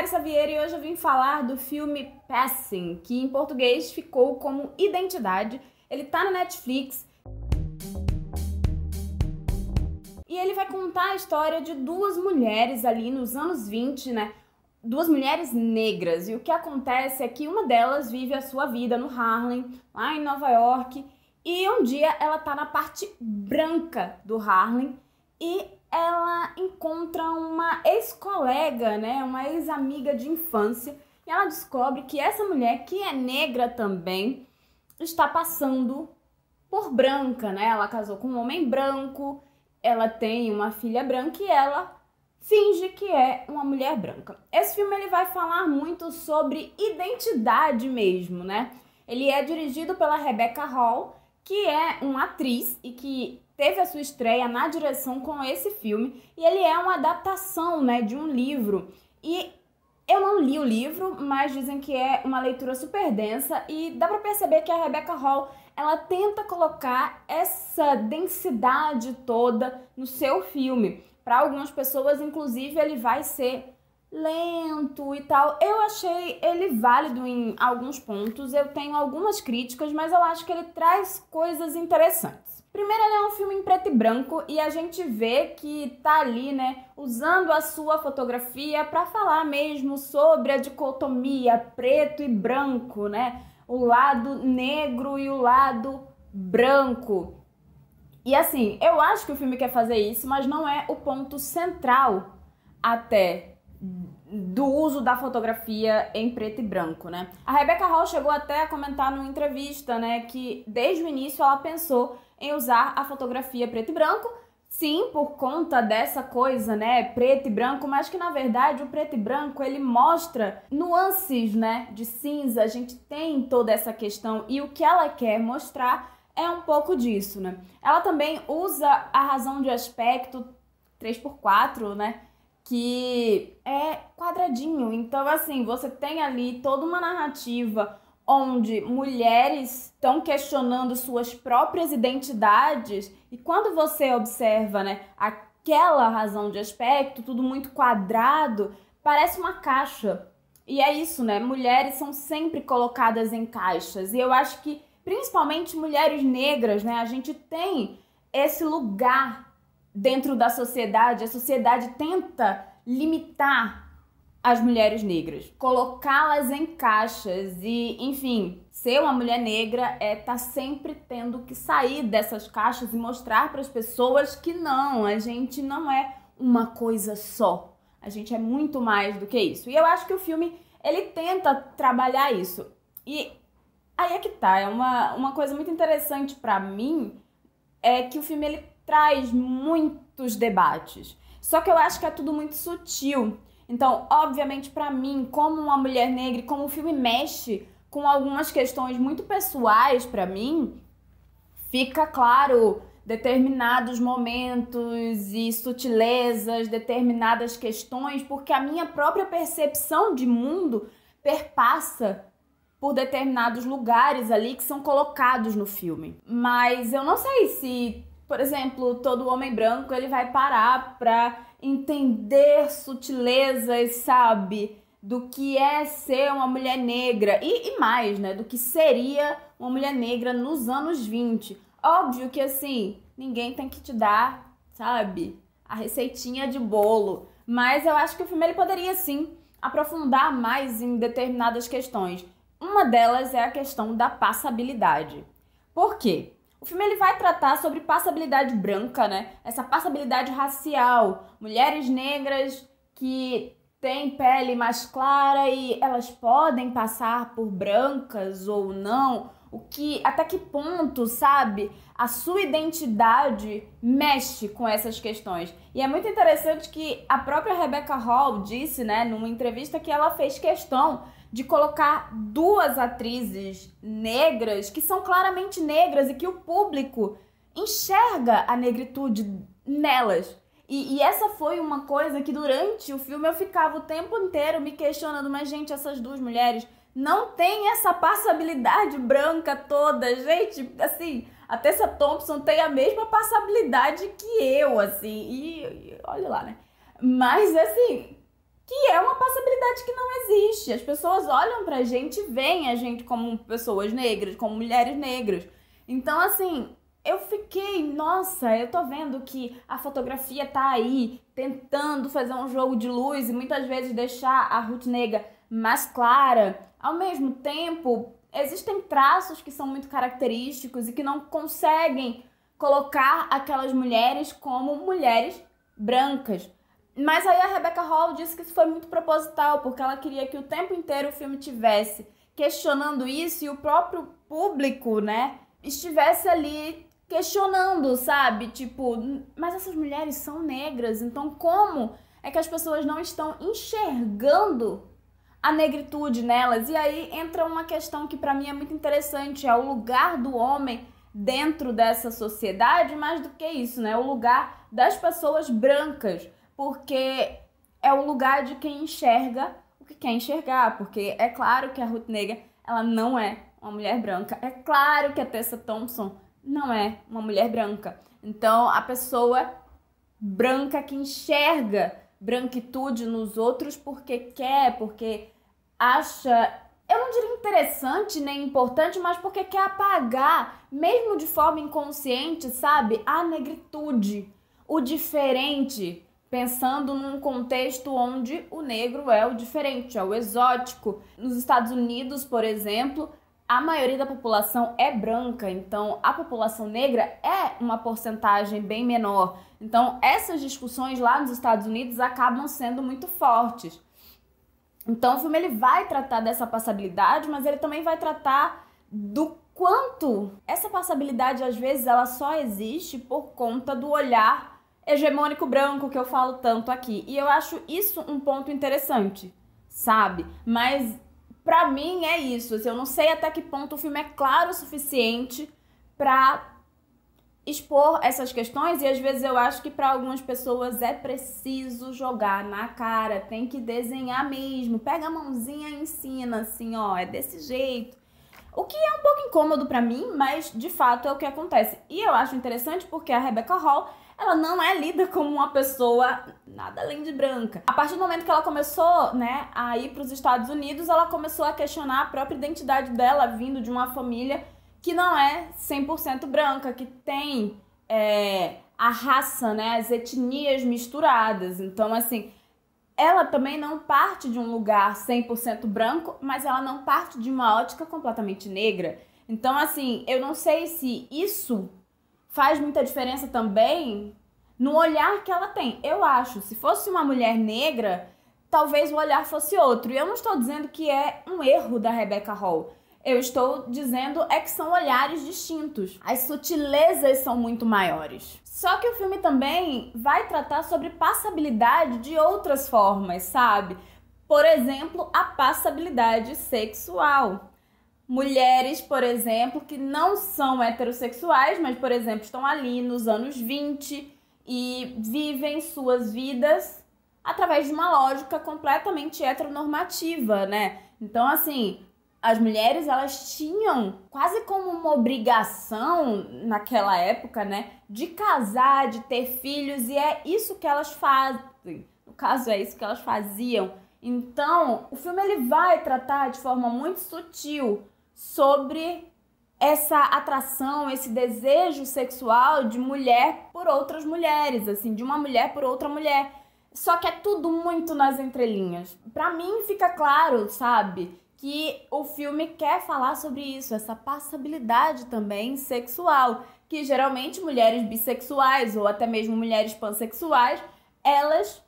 Larissa Vieira e hoje eu vim falar do filme Passing, que em português ficou como Identidade. Ele tá no Netflix. E ele vai contar a história de duas mulheres ali nos anos 20, né? Duas mulheres negras. E o que acontece é que uma delas vive a sua vida no Harlem, lá em Nova York, e um dia ela tá na parte branca do Harlem e ela encontra uma ex-colega, né, uma ex-amiga de infância, e ela descobre que essa mulher, que é negra também, está passando por branca, né? Ela casou com um homem branco, ela tem uma filha branca e ela finge que é uma mulher branca. Esse filme ele vai falar muito sobre identidade mesmo, né? Ele é dirigido pela Rebecca Hall, que é uma atriz e que teve a sua estreia na direção com esse filme e ele é uma adaptação, né, de um livro. E eu não li o livro, mas dizem que é uma leitura super densa e dá para perceber que a Rebecca Hall ela tenta colocar essa densidade toda no seu filme. Para algumas pessoas, inclusive, ele vai ser lento e tal. Eu achei ele válido em alguns pontos. Eu tenho algumas críticas, mas eu acho que ele traz coisas interessantes. Primeiro, ele é um filme em preto e branco e a gente vê que tá ali, né, usando a sua fotografia para falar mesmo sobre a dicotomia preto e branco, né? O lado negro e o lado branco. E assim, eu acho que o filme quer fazer isso, mas não é o ponto central até do uso da fotografia em preto e branco, né? A Rebecca Hall chegou até a comentar numa entrevista, né, que desde o início ela pensou em usar a fotografia preto e branco, sim, por conta dessa coisa, né, preto e branco, mas que na verdade o preto e branco ele mostra nuances, né, de cinza. A gente tem toda essa questão e o que ela quer mostrar é um pouco disso, né? Ela também usa a razão de aspecto 3x4, né? Que é quadradinho. Então, assim, você tem ali toda uma narrativa onde mulheres estão questionando suas próprias identidades e quando você observa, né, aquela razão de aspecto, tudo muito quadrado, parece uma caixa. E é isso, né? Mulheres são sempre colocadas em caixas. E eu acho que, principalmente mulheres negras, né? A gente tem esse lugar dentro da sociedade. A sociedade tenta limitar as mulheres negras, colocá-las em caixas e, enfim, ser uma mulher negra é estar tá sempre tendo que sair dessas caixas e mostrar para as pessoas que não, a gente não é uma coisa só. A gente é muito mais do que isso. E eu acho que o filme ele tenta trabalhar isso. E aí é que tá, é uma, uma coisa muito interessante para mim é que o filme ele traz muitos debates. Só que eu acho que é tudo muito sutil. Então, obviamente, para mim, como uma mulher negra, como o filme mexe com algumas questões muito pessoais para mim, fica claro determinados momentos e sutilezas, determinadas questões, porque a minha própria percepção de mundo perpassa por determinados lugares ali que são colocados no filme. Mas eu não sei se, por exemplo, todo homem branco ele vai parar para entender sutilezas, sabe? Do que é ser uma mulher negra e, e mais, né? Do que seria uma mulher negra nos anos 20. Óbvio que assim, ninguém tem que te dar, sabe? A receitinha de bolo. Mas eu acho que o filme ele poderia sim aprofundar mais em determinadas questões. Uma delas é a questão da passabilidade. Por quê? O filme ele vai tratar sobre passabilidade branca, né? Essa passabilidade racial, mulheres negras que têm pele mais clara e elas podem passar por brancas ou não. O que até que ponto, sabe, a sua identidade mexe com essas questões. E é muito interessante que a própria Rebecca Hall disse, né, numa entrevista que ela fez questão de colocar duas atrizes negras que são claramente negras e que o público enxerga a negritude nelas. E, e, essa foi uma coisa que durante o filme eu ficava o tempo inteiro me questionando, mas gente, essas duas mulheres não têm essa passabilidade branca toda, gente, assim, a Tessa Thompson tem a mesma passabilidade que eu, assim, e, e olha lá, né? Mas assim, que é uma possibilidade que não existe. As pessoas olham pra gente e veem a gente como pessoas negras, como mulheres negras. Então, assim, eu fiquei, nossa, eu tô vendo que a fotografia tá aí tentando fazer um jogo de luz e muitas vezes deixar a Ruth Negra mais clara. Ao mesmo tempo, existem traços que são muito característicos e que não conseguem colocar aquelas mulheres como mulheres brancas. Mas aí a Rebecca Hall disse que isso foi muito proposital, porque ela queria que o tempo inteiro o filme tivesse questionando isso e o próprio público, né, estivesse ali questionando, sabe? Tipo, mas essas mulheres são negras, então como é que as pessoas não estão enxergando a negritude nelas? E aí entra uma questão que para mim é muito interessante, é o lugar do homem dentro dessa sociedade, mais do que isso, né? O lugar das pessoas brancas porque é o lugar de quem enxerga o que quer enxergar, porque é claro que a Ruth Negra, ela não é uma mulher branca. É claro que a Tessa Thompson não é uma mulher branca. Então, a pessoa branca que enxerga branquitude nos outros porque quer, porque acha, eu não diria interessante nem importante, mas porque quer apagar, mesmo de forma inconsciente, sabe, a negritude, o diferente, pensando num contexto onde o negro é o diferente, é o exótico. Nos Estados Unidos, por exemplo, a maioria da população é branca, então a população negra é uma porcentagem bem menor. Então essas discussões lá nos Estados Unidos acabam sendo muito fortes. Então o filme ele vai tratar dessa passabilidade, mas ele também vai tratar do quanto essa passabilidade às vezes ela só existe por conta do olhar hegemônico branco que eu falo tanto aqui. E eu acho isso um ponto interessante, sabe? Mas para mim é isso. Assim, eu não sei até que ponto o filme é claro o suficiente para expor essas questões e às vezes eu acho que para algumas pessoas é preciso jogar na cara, tem que desenhar mesmo, pega a mãozinha e ensina assim, ó, é desse jeito. O que é um pouco incômodo para mim, mas de fato é o que acontece. E eu acho interessante porque a Rebecca Hall ela não é lida como uma pessoa nada além de branca. A partir do momento que ela começou, né, a ir para os Estados Unidos, ela começou a questionar a própria identidade dela, vindo de uma família que não é 100% branca, que tem é, a raça, né, as etnias misturadas. Então, assim, ela também não parte de um lugar 100% branco, mas ela não parte de uma ótica completamente negra. Então, assim, eu não sei se isso faz muita diferença também no olhar que ela tem. Eu acho, se fosse uma mulher negra, talvez o olhar fosse outro. E eu não estou dizendo que é um erro da Rebecca Hall. Eu estou dizendo é que são olhares distintos. As sutilezas são muito maiores. Só que o filme também vai tratar sobre passabilidade de outras formas, sabe? Por exemplo, a passabilidade sexual mulheres, por exemplo, que não são heterossexuais, mas, por exemplo, estão ali nos anos 20 e vivem suas vidas através de uma lógica completamente heteronormativa, né? Então, assim, as mulheres elas tinham quase como uma obrigação naquela época, né, de casar, de ter filhos e é isso que elas fazem. No caso é isso que elas faziam. Então, o filme ele vai tratar de forma muito sutil sobre essa atração, esse desejo sexual de mulher por outras mulheres, assim, de uma mulher por outra mulher. Só que é tudo muito nas entrelinhas. Para mim fica claro, sabe, que o filme quer falar sobre isso, essa passabilidade também sexual, que geralmente mulheres bissexuais ou até mesmo mulheres pansexuais, elas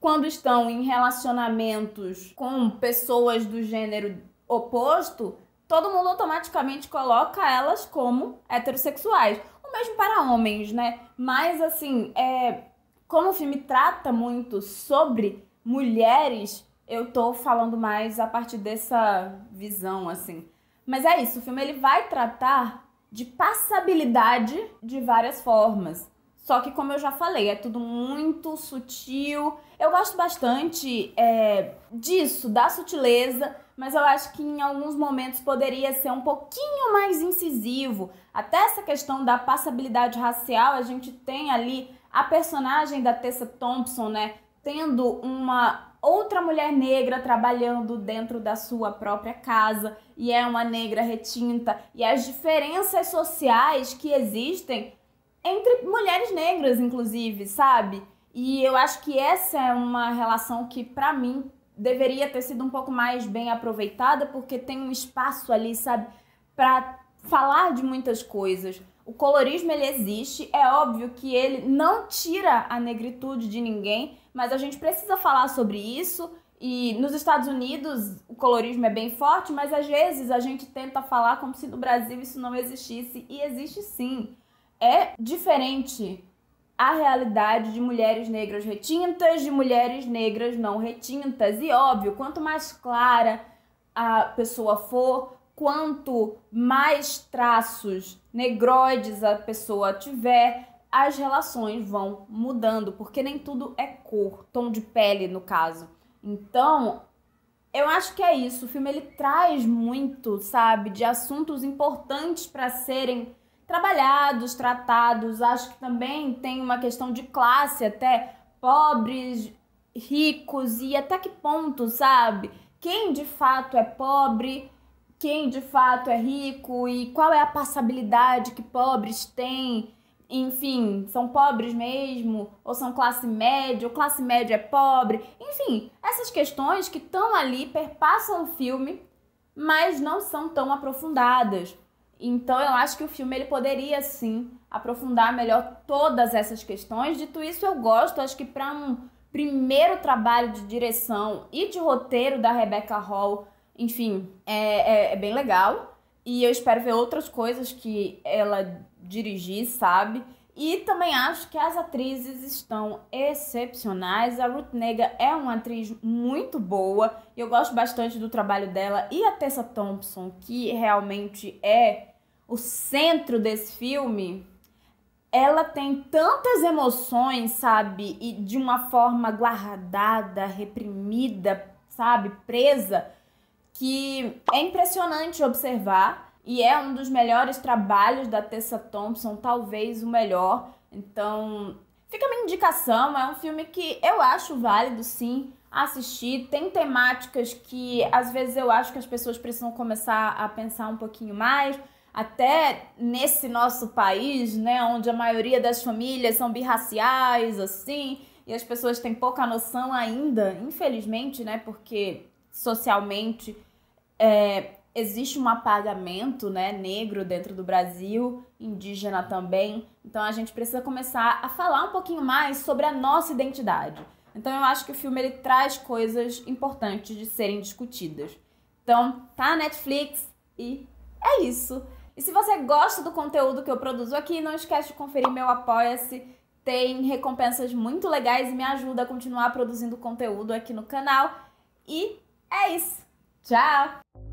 quando estão em relacionamentos com pessoas do gênero oposto, todo mundo automaticamente coloca elas como heterossexuais. O mesmo para homens, né? Mas assim, é, como o filme trata muito sobre mulheres, eu tô falando mais a partir dessa visão, assim. Mas é isso, o filme ele vai tratar de passabilidade de várias formas. Só que, como eu já falei, é tudo muito sutil. Eu gosto bastante é, disso, da sutileza, mas eu acho que em alguns momentos poderia ser um pouquinho mais incisivo. Até essa questão da passabilidade racial, a gente tem ali a personagem da Tessa Thompson, né, tendo uma outra mulher negra trabalhando dentro da sua própria casa e é uma negra retinta e as diferenças sociais que existem entre mulheres negras, inclusive, sabe? E eu acho que essa é uma relação que para mim deveria ter sido um pouco mais bem aproveitada, porque tem um espaço ali, sabe, para falar de muitas coisas. O colorismo ele existe, é óbvio que ele não tira a negritude de ninguém, mas a gente precisa falar sobre isso. E nos Estados Unidos o colorismo é bem forte, mas às vezes a gente tenta falar como se no Brasil isso não existisse e existe sim. É diferente a realidade de mulheres negras retintas, de mulheres negras não retintas. E óbvio, quanto mais clara a pessoa for, quanto mais traços negroides a pessoa tiver, as relações vão mudando, porque nem tudo é cor, tom de pele no caso. Então, eu acho que é isso. O filme ele traz muito, sabe, de assuntos importantes para serem trabalhados, tratados. Acho que também tem uma questão de classe até pobres, ricos e até que ponto, sabe? Quem de fato é pobre, quem de fato é rico e qual é a passabilidade que pobres têm. Enfim, são pobres mesmo, ou são classe média, ou classe média é pobre. Enfim, essas questões que estão ali perpassam o filme, mas não são tão aprofundadas. Então eu acho que o filme ele poderia sim aprofundar melhor todas essas questões. Dito isso, eu gosto, acho que para um primeiro trabalho de direção e de roteiro da Rebecca Hall, enfim, é, é, é bem legal. E eu espero ver outras coisas que ela dirigir, sabe? E também acho que as atrizes estão excepcionais. A Ruth Nega é uma atriz muito boa. Eu gosto bastante do trabalho dela. E a Tessa Thompson, que realmente é o centro desse filme, ela tem tantas emoções, sabe? E de uma forma guardada, reprimida, sabe? Presa, que é impressionante observar e é um dos melhores trabalhos da Tessa Thompson, talvez o melhor. Então, fica a minha indicação, é um filme que eu acho válido sim assistir. Tem temáticas que às vezes eu acho que as pessoas precisam começar a pensar um pouquinho mais. Até nesse nosso país, né, onde a maioria das famílias são birraciais, assim, e as pessoas têm pouca noção ainda, infelizmente, né, porque socialmente é, existe um apagamento né, negro dentro do Brasil, indígena também. Então a gente precisa começar a falar um pouquinho mais sobre a nossa identidade. Então eu acho que o filme ele traz coisas importantes de serem discutidas. Então tá na Netflix e é isso. E se você gosta do conteúdo que eu produzo aqui, não esquece de conferir meu Apoia-se. Tem recompensas muito legais e me ajuda a continuar produzindo conteúdo aqui no canal. E é isso. Tchau!